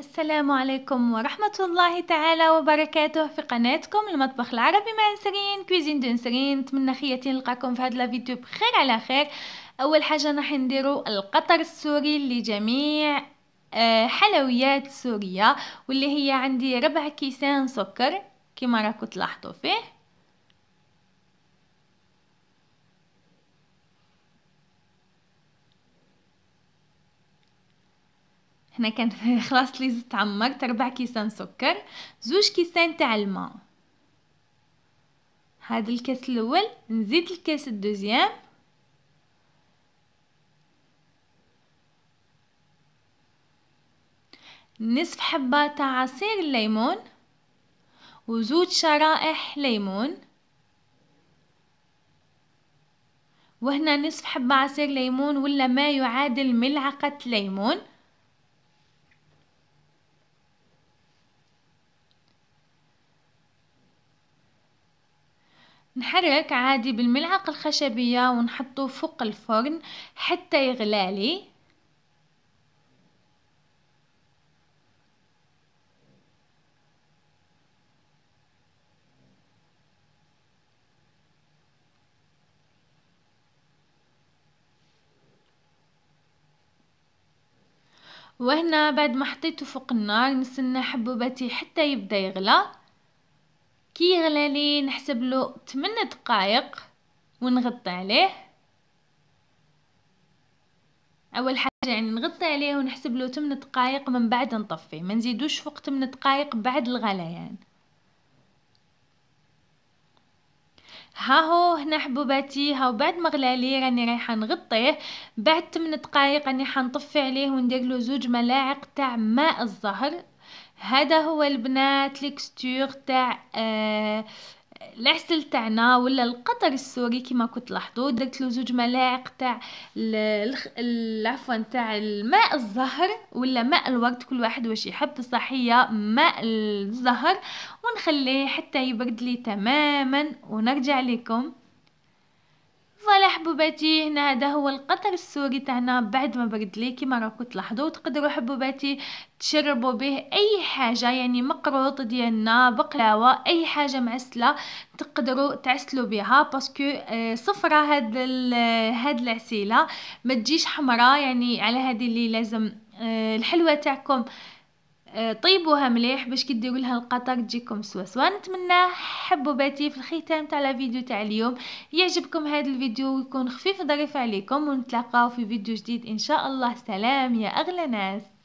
السلام عليكم ورحمة الله تعالى وبركاته في قناتكم المطبخ العربي مع نسرين كويزين دو نسرين نتمنى خياتي نلقاكم في هاد الفيديو بخير على خير اول حاجة راح نديرو القطر السوري لجميع آه، حلويات سورية واللي هي عندي ربع كيسان سكر كما راكو تلاحظوا فيه هنا كان خلاص ليز تعمرت ربع كيسان سكر زوج كيسان تاع الماء هاد الكاس الاول نزيد الكاس الدوزيام نصف حبة تاع عصير الليمون وزوج شرائح ليمون وهنا نصف حبة عصير ليمون ولا ما يعادل ملعقة ليمون نحرك عادي بالملعقة الخشبية ونحطه فوق الفرن حتى يغلالي وهنا بعد ما حطيته فوق النار نستنى حبوبتي حتى يبدا يغلى كي يغلى نحسب له 8 دقائق ونغطي عليه اول حاجه يعني نغطي عليه ونحسب له 8 دقائق من بعد نطفي ما نزيدوش فوق 8 دقائق بعد الغليان يعني. ها هو هنا حبوباتي هاو بعد ما غلالي راني رايحه نغطيه بعد 8 دقائق راني حنطفي عليه وندير له زوج ملاعق تاع ماء الزهر هذا هو البنات ليكستور تاع آه العسل تاعنا ولا القطر السوري كما كنت تلاحظوا درت له زوج ملاعق تاع عفوا تاع الماء الزهر ولا ماء الورد كل واحد واش يحب صحيه ماء الزهر ونخليه حتى يبرد لي تماما ونرجع لكم حبوباتي هنا هذا هو القطر السوري تاعنا بعد ما برد ليكي ما راكو تلاحظوا تقدروا حبوباتي تشربوا به اي حاجه يعني مقروط ديالنا بقلاوه اي حاجه معسله تقدروا تعسلوا بها باسكو آه، صفرة هاد هاد العسيله ما تجيش حمراء يعني على هذه اللي لازم آه، الحلوه تاعكم آه، طيبوها مليح باش كي لها القطر تجيكم سوا سوا نتمنى حبوا باتي في الختام تاع الفيديو تاع اليوم يعجبكم هذا الفيديو ويكون خفيف ظريف عليكم ونتلاقاو في فيديو جديد ان شاء الله سلام يا اغلى ناس